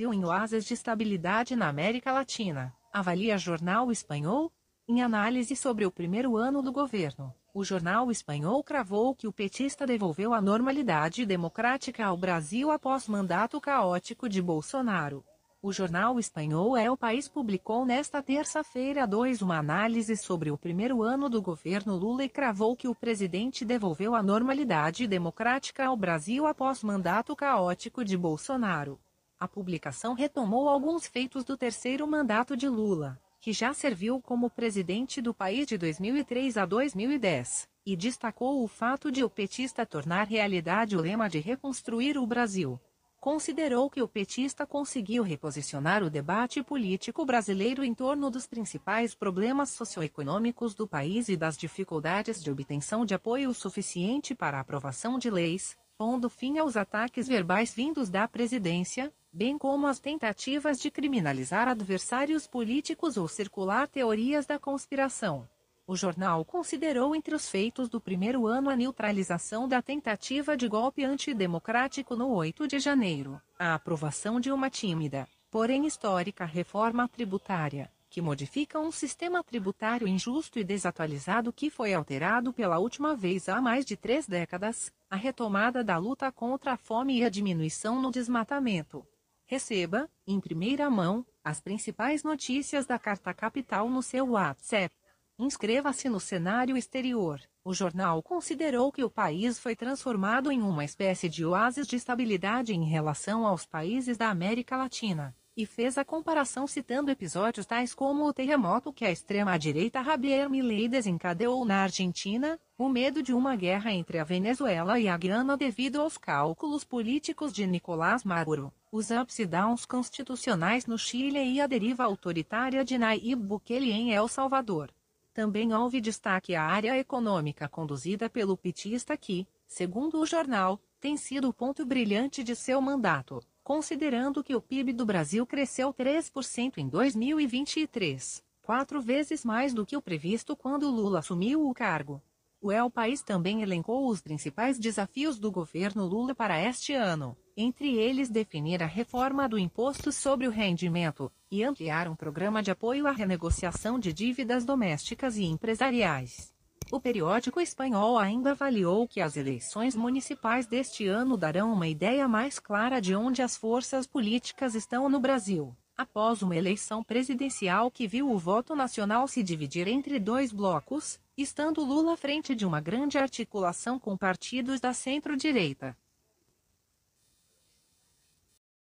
Brasil em oásis de estabilidade na América Latina, avalia Jornal Espanhol? Em análise sobre o primeiro ano do governo, o jornal espanhol cravou que o petista devolveu a normalidade democrática ao Brasil após mandato caótico de Bolsonaro. O jornal espanhol É o País publicou nesta terça-feira 2 uma análise sobre o primeiro ano do governo Lula e cravou que o presidente devolveu a normalidade democrática ao Brasil após mandato caótico de Bolsonaro a publicação retomou alguns feitos do terceiro mandato de Lula, que já serviu como presidente do país de 2003 a 2010, e destacou o fato de o petista tornar realidade o lema de reconstruir o Brasil. Considerou que o petista conseguiu reposicionar o debate político brasileiro em torno dos principais problemas socioeconômicos do país e das dificuldades de obtenção de apoio suficiente para a aprovação de leis, pondo fim aos ataques verbais vindos da presidência, bem como as tentativas de criminalizar adversários políticos ou circular teorias da conspiração. O jornal considerou entre os feitos do primeiro ano a neutralização da tentativa de golpe antidemocrático no 8 de janeiro, a aprovação de uma tímida, porém histórica reforma tributária, que modifica um sistema tributário injusto e desatualizado que foi alterado pela última vez há mais de três décadas, a retomada da luta contra a fome e a diminuição no desmatamento, Receba, em primeira mão, as principais notícias da Carta Capital no seu WhatsApp. Inscreva-se no cenário exterior. O jornal considerou que o país foi transformado em uma espécie de oásis de estabilidade em relação aos países da América Latina, e fez a comparação citando episódios tais como o terremoto que a extrema-direita Javier Milei desencadeou na Argentina, o medo de uma guerra entre a Venezuela e a Guiana devido aos cálculos políticos de Nicolás Maduro os ups-downs constitucionais no Chile e a deriva autoritária de Nayib Bukele em El Salvador. Também houve destaque à área econômica conduzida pelo petista que, segundo o jornal, tem sido o ponto brilhante de seu mandato, considerando que o PIB do Brasil cresceu 3% em 2023, quatro vezes mais do que o previsto quando Lula assumiu o cargo. O El País também elencou os principais desafios do governo Lula para este ano, entre eles definir a reforma do imposto sobre o rendimento, e ampliar um programa de apoio à renegociação de dívidas domésticas e empresariais. O periódico espanhol ainda avaliou que as eleições municipais deste ano darão uma ideia mais clara de onde as forças políticas estão no Brasil, após uma eleição presidencial que viu o voto nacional se dividir entre dois blocos, estando Lula à frente de uma grande articulação com partidos da centro-direita.